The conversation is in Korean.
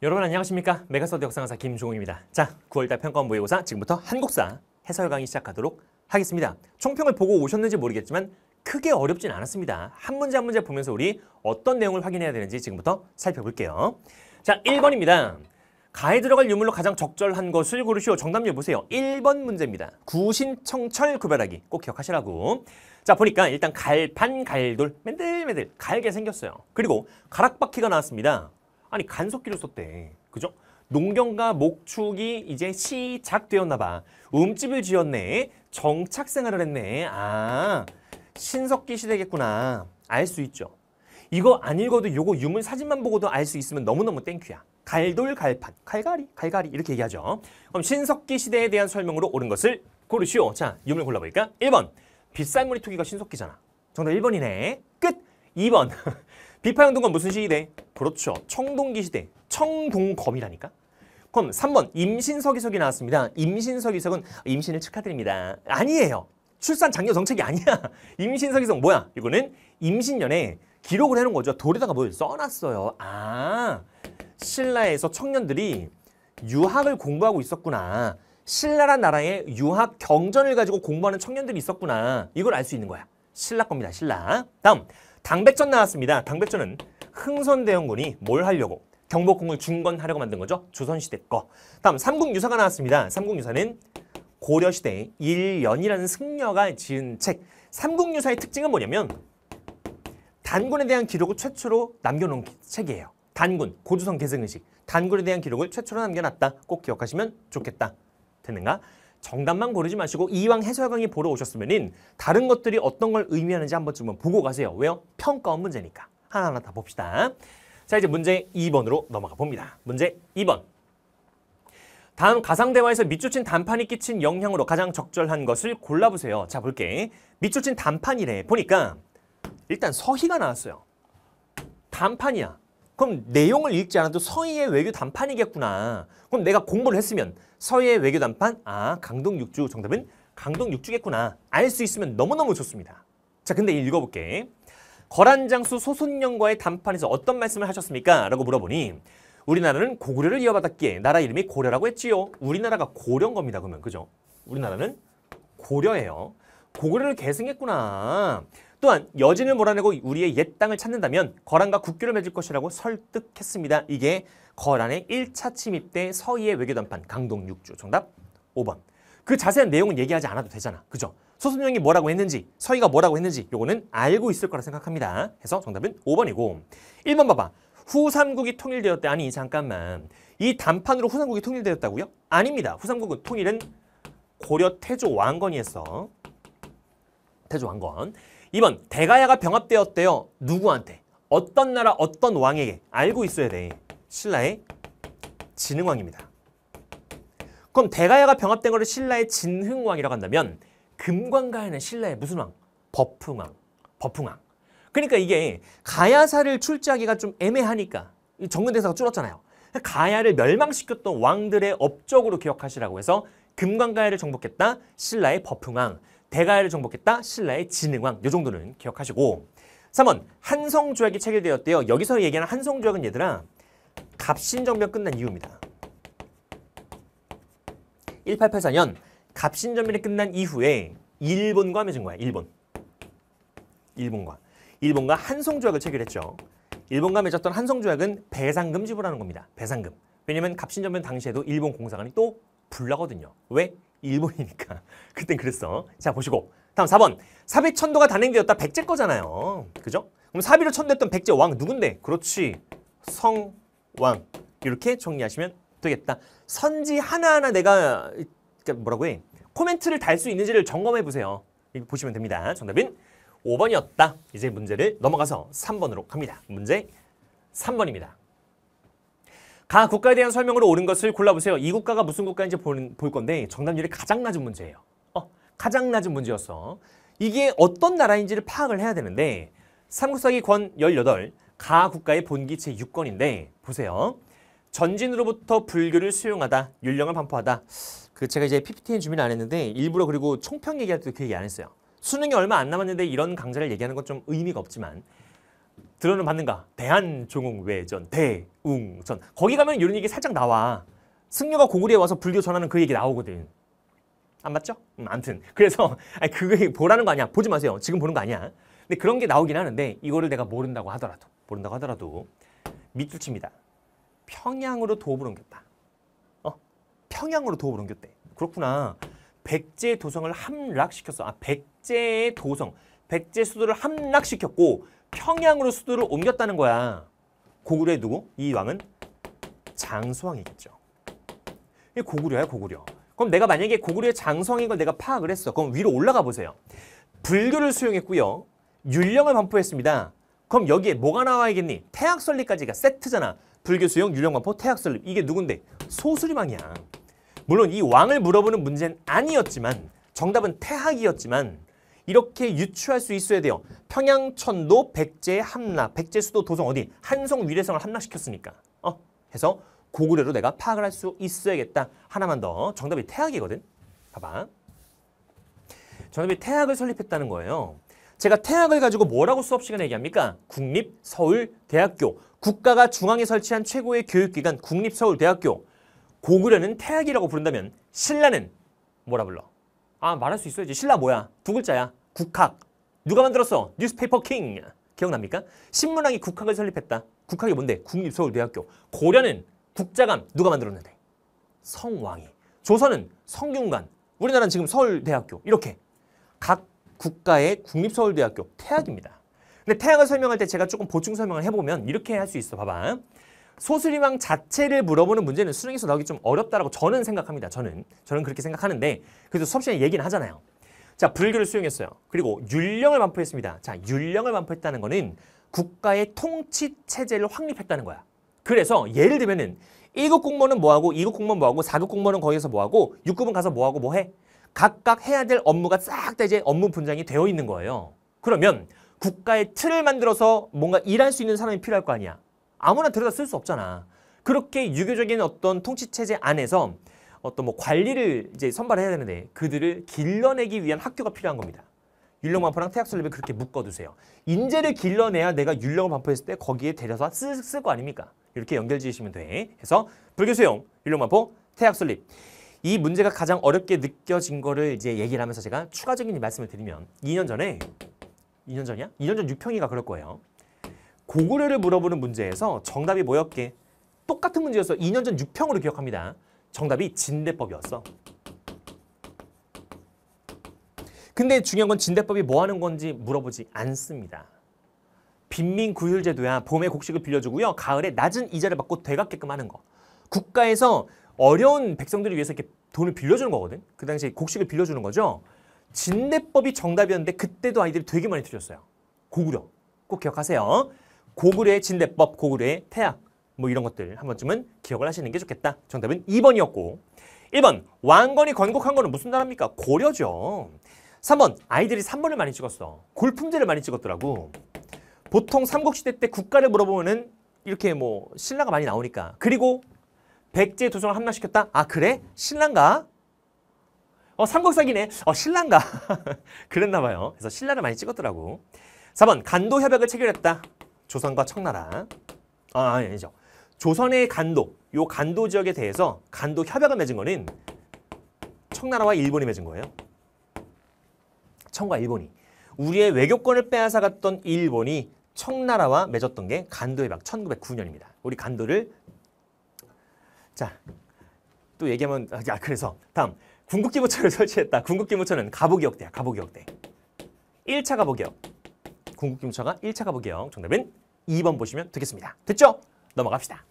여러분 안녕하십니까 메가서드 역사강사 김종욱입니다 자 9월달 평가원 모의고사 지금부터 한국사 해설 강의 시작하도록 하겠습니다 총평을 보고 오셨는지 모르겠지만 크게 어렵진 않았습니다 한 문제 한 문제 보면서 우리 어떤 내용을 확인해야 되는지 지금부터 살펴볼게요 자 1번입니다 가에 들어갈 유물로 가장 적절한 것을 고르시오 정답률 보세요 1번 문제입니다 구신청철 구별하기 꼭 기억하시라고 자 보니까 일단 갈판 갈돌 맨들맨들 갈게 생겼어요 그리고 가락바퀴가 나왔습니다 아니 간섭기를 썼대. 그죠? 농경과 목축이 이제 시작되었나 봐. 움집을 지었네. 정착 생활을 했네. 아, 신석기 시대겠구나. 알 수 있죠. 이거 안 읽어도 요거 유물 사진만 보고도 알 수 있으면 너무너무 땡큐야. 갈돌갈판, 칼갈이칼갈이 이렇게 얘기하죠. 그럼 신석기 시대에 대한 설명으로 옳은 것을 고르시오. 자, 유물 골라볼까 1번. 빗살무늬 투기가 신석기잖아. 정답 1번이네. 끝! 2번. 비파형동건 무슨 시기대? 그렇죠. 청동기 시대. 청동검이라니까. 그럼 3번 임신서기석이 나왔습니다. 임신서기석은 임신을 축하드립니다. 아니에요. 출산 장려 정책이 아니야. 임신서기석 뭐야? 이거는 임신년에 기록을 해놓은 거죠. 돌에다가 뭘 써놨어요. 아, 신라에서 청년들이 유학을 공부하고 있었구나. 신라란 나라의 유학 경전을 가지고 공부하는 청년들이 있었구나. 이걸 알 수 있는 거야. 신라 겁니다. 신라. 다음. 당백전 나왔습니다. 당백전은 흥선대원군이 뭘 하려고 경복궁을 중건하려고 만든 거죠. 조선시대 거. 다음 삼국유사가 나왔습니다. 삼국유사는 고려시대 일연이라는 승려가 지은 책. 삼국유사의 특징은 뭐냐면 단군에 대한 기록을 최초로 남겨놓은 책이에요. 단군, 고조선 계승의식. 단군에 대한 기록을 최초로 남겨놨다. 꼭 기억하시면 좋겠다. 되는가? 정답만 고르지 마시고 이왕 해설 강의 보러 오셨으면 다른 것들이 어떤 걸 의미하는지 한 번쯤은 보고 가세요. 왜요? 평가원 문제니까. 하나하나 다 봅시다. 자 이제 문제 2번으로 넘어가 봅니다. 문제 2번. 다음 가상대화에서 밑줄친 단판이 끼친 영향으로 가장 적절한 것을 골라보세요. 자 볼게. 밑줄친 단판이래. 보니까 일단 서희가 나왔어요. 단판이야. 그럼 내용을 읽지 않아도 서희의 외교 단판이겠구나. 그럼 내가 공부를 했으면 서희의 외교 단판, 아 강동 육주 정답은 강동 육주겠구나. 알 수 있으면 너무너무 좋습니다. 자 근데 읽어볼게. 거란장수 소손령과의 담판에서 어떤 말씀을 하셨습니까? 라고 물어보니 우리나라는 고구려를 이어받았기에 나라 이름이 고려라고 했지요. 우리나라가 고려인 겁니다. 그러면 그죠? 우리나라는 고려예요. 고구려를 계승했구나. 또한 여진을 몰아내고 우리의 옛 땅을 찾는다면 거란과 국교를 맺을 것이라고 설득했습니다. 이게 거란의 1차 침입 때 서희의 외교단판 강동 6조 정답 5번. 그 자세한 내용은 얘기하지 않아도 되잖아. 그죠? 소순영이 뭐라고 했는지 서희가 뭐라고 했는지 요거는 알고 있을 거라 생각합니다. 해서 정답은 5번이고 1번 봐봐. 후삼국이 통일되었대. 아니 잠깐만. 이 단판으로 후삼국이 통일되었다고요? 아닙니다. 후삼국은 통일은 고려 태조 왕건이 었어 태조 왕건. 2번 대가야가 병합되었대요. 누구한테? 어떤 나라 어떤 왕에게? 알고 있어야 돼. 신라의 진흥왕입니다. 그럼 대가야가 병합된 거를 신라의 진흥왕이라고 한다면 금관가야는 신라의 무슨 왕? 법흥왕. 법흥왕. 그러니까 이게 가야사를 출제하기가 좀 애매하니까 정근대사가 줄었잖아요. 가야를 멸망시켰던 왕들의 업적으로 기억하시라고 해서 금관가야를 정복했다 신라의 법흥왕 대가를 정복했다. 신라의 진흥왕. 요 정도는 기억하시고 3번 한성조약이 체결되었대요. 여기서 얘기하는 한성조약은 얘들아 갑신정변 끝난 이유입니다. 1884년 갑신정변이 끝난 이후에 일본과 맺은 거야. 일본. 일본과. 일본과 한성조약을 체결했죠. 일본과 맺었던 한성조약은 배상금 지불하는 겁니다. 배상금. 왜냐면 갑신정변 당시에도 일본 공사관이 또 불나거든요. 왜? 일본이니까. 그땐 그랬어. 자, 보시고. 다음 4번. 사비 천도가 단행되었다. 백제 거잖아요. 그죠? 그럼 사비로 천도했던 백제 왕 누군데? 그렇지. 성왕. 이렇게 정리하시면 되겠다. 선지 하나하나 내가 그러니까 뭐라고 해? 코멘트를 달 수 있는지를 점검해 보세요. 보시면 됩니다. 정답은 5번이었다. 이제 문제를 넘어가서 3번으로 갑니다. 문제 3번입니다. 각 국가에 대한 설명으로 옳은 것을 골라보세요. 이 국가가 무슨 국가인지 보는, 볼 건데 정답률이 가장 낮은 문제예요. 어, 가장 낮은 문제였어. 이게 어떤 나라인지를 파악을 해야 되는데 삼국사기 권 18, 가 국가의 본기 제6권인데 보세요. 전진으로부터 불교를 수용하다, 율령을 반포하다. 그 제가 이제 PPT에 준비를 안 했는데 일부러 그리고 총평 얘기할 때도 그 얘기 안 했어요. 수능이 얼마 안 남았는데 이런 강좌를 얘기하는 건 좀 의미가 없지만 드러는 받는가? 대한종웅외전, 대웅전. 거기 가면 이런 얘기 살짝 나와. 승려가 고구려에 와서 불교 전하는 그 얘기 나오거든. 안 맞죠? 음, 암튼. 그래서 아니, 그게 보라는 거 아니야. 보지 마세요. 지금 보는 거 아니야. 근데 그런 게 나오긴 하는데 이거를 내가 모른다고 하더라도 모른다고 하더라도 밑줄 칩니다. 평양으로 도읍을 옮겼다. 어? 평양으로 도읍을 옮겼대. 그렇구나. 백제 도성을 함락시켰어. 아, 백제 도성. 백제 수도를 함락시켰고 평양으로 수도를 옮겼다는 거야. 고구려의 누구? 이 왕은 장수왕이겠죠. 이게 고구려야 고구려. 그럼 내가 만약에 고구려의 장수인걸 내가 파악을 했어. 그럼 위로 올라가 보세요. 불교를 수용했고요. 율령을 반포했습니다. 그럼 여기에 뭐가 나와야겠니? 태학설립까지가 세트잖아. 불교 수용, 유령 반포, 태학 설립. 이게 누군데? 소수리왕이야. 물론 이 왕을 물어보는 문제는 아니었지만 정답은 태학이었지만 이렇게 유추할 수 있어야 돼요. 평양, 천도, 백제, 함락, 백제 수도 도성 어디? 한성, 위례성을 함락시켰으니까. 어, 해서 고구려로 내가 파악을 할 수 있어야겠다. 하나만 더. 정답이 태학이거든. 봐봐. 정답이 태학을 설립했다는 거예요. 제가 태학을 가지고 뭐라고 수업 시간에 얘기합니까? 국립 서울 대학교. 국가가 중앙에 설치한 최고의 교육기관 국립 서울 대학교. 고구려는 태학이라고 부른다면 신라는 뭐라 불러? 아 말할 수 있어야지. 신라 뭐야? 두 글자야. 국학. 누가 만들었어? 뉴스페이퍼 킹. 기억납니까? 신문왕이 국학을 설립했다. 국학이 뭔데? 국립서울대학교. 고려는 국자감 누가 만들었는데? 성왕이. 조선은 성균관. 우리나라는 지금 서울대학교. 이렇게. 각 국가의 국립서울대학교 태학입니다. 근데 태학을 설명할 때 제가 조금 보충 설명을 해보면 이렇게 할 수 있어. 봐봐. 소수림왕 자체를 물어보는 문제는 수능에서 나오기 좀 어렵다라고 저는 생각합니다. 저는 저는 그렇게 생각하는데 그래서 수업 시간에 얘기는 하잖아요. 자, 불교를 수용했어요. 그리고 율령을 반포했습니다. 자, 율령을 반포했다는 거는 국가의 통치 체제를 확립했다는 거야. 그래서 예를 들면은 1급 공무원은 뭐하고 2급 공무원 뭐하고 4급 공무원은 거기서 뭐하고 6급은 가서 뭐하고 뭐해? 각각 해야 될 업무가 싹 다 이제 업무 분장이 되어 있는 거예요. 그러면 국가의 틀을 만들어서 뭔가 일할 수 있는 사람이 필요할 거 아니야. 아무나 들여다 쓸 수 없잖아. 그렇게 유교적인 어떤 통치체제 안에서 어떤 뭐 관리를 이제 선발해야 되는데 그들을 길러내기 위한 학교가 필요한 겁니다. 율령 반포랑 태학 설립을 그렇게 묶어두세요. 인재를 길러내야 내가 율령을 반포했을 때 거기에 데려다 쓸거 아닙니까? 이렇게 연결 지으시면 돼. 그래서 불교 수용, 율령 반포, 태학 설립. 이 문제가 가장 어렵게 느껴진 거를 이제 얘기를 하면서 제가 추가적인 말씀을 드리면 2년 전에 2년 전이야? 2년 전 유평이가 그럴 거예요. 고구려를 물어보는 문제에서 정답이 뭐였게? 똑같은 문제였어. 2년 전 유평으로 기억합니다. 정답이 진대법이었어. 근데 중요한 건 진대법이 뭐 하는 건지 물어보지 않습니다. 빈민 구휼제도야 봄에 곡식을 빌려주고요. 가을에 낮은 이자를 받고 되갚게끔 하는 거. 국가에서 어려운 백성들을 위해서 이렇게 돈을 빌려주는 거거든. 그 당시에 곡식을 빌려주는 거죠. 진대법이 정답이었는데 그때도 아이들이 되게 많이 틀렸어요. 고구려. 꼭 기억하세요. 고구려의 진대법, 고구려의 태학. 뭐 이런 것들 한 번쯤은 기억을 하시는 게 좋겠다. 정답은 2번이었고 1번 왕건이 건국한 거는 무슨 나라입니까? 고려죠. 3번 아이들이 3번을 많이 찍었어. 골품제를 많이 찍었더라고. 보통 삼국시대 때 국가를 물어보면은 이렇게 뭐 신라가 많이 나오니까. 그리고 백제 도성을 함락시켰다? 아 그래? 신라인가? 어 삼국사기네. 어 신라인가? 그랬나 봐요. 그래서 신라를 많이 찍었더라고. 4번 간도 협약을 체결했다. 조선과 청나라. 아 아니죠. 조선의 간도, 요 간도 지역에 대해서 간도 협약을 맺은 거는 청나라와 일본이 맺은 거예요. 청과 일본이. 우리의 외교권을 빼앗아갔던 일본이 청나라와 맺었던 게간도의막 1909년입니다. 우리 간도를 자, 또 얘기하면 아, 야 그래서 다음 군국기무처를 설치했다. 군국기무처는 가보기역대야. 가보기역대. 1차 가보기역. 군국기무처가 1차 가보기역. 정답은 2번 보시면 되겠습니다. 됐죠? 넘어갑시다.